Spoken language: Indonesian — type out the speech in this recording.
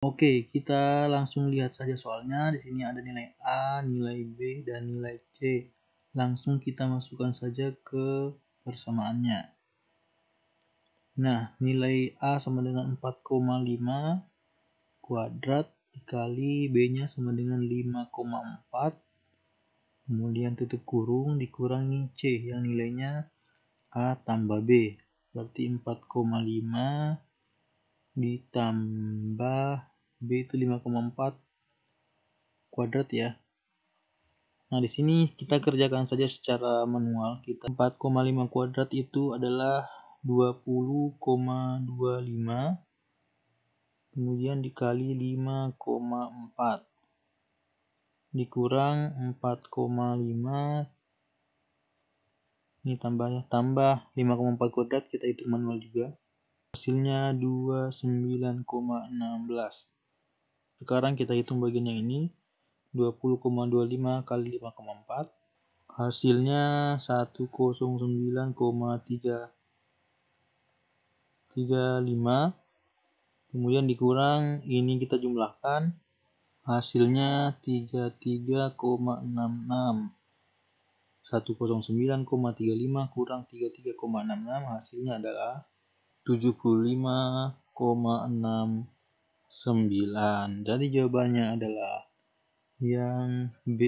Oke, kita langsung lihat saja soalnya. Di sini ada nilai A, nilai B, dan nilai C. Langsung kita masukkan saja ke persamaannya. Nah, nilai A sama dengan 4,5 kuadrat dikali B-nya sama dengan 5,4. Kemudian tutup kurung dikurangi C yang nilainya A tambah B. Berarti 4,5 ditambah B itu 5,4 kuadrat ya. Nah, di sini kita kerjakan saja secara manual. Kita 4,5 kuadrat itu adalah 20,25 kemudian dikali 5,4 dikurang 4,5 ini ya. tambah 5,4 kuadrat kita hitung manual juga hasilnya 29,16 sekarang kita hitung bagian yang ini. 20,25 kali 5,4. Hasilnya 109,3 35. Kemudian dikurang ini kita jumlahkan. Hasilnya 33,66. 109,35 kurang 33,66 hasilnya adalah 75,6 9. Jadi jawabannya adalah yang B.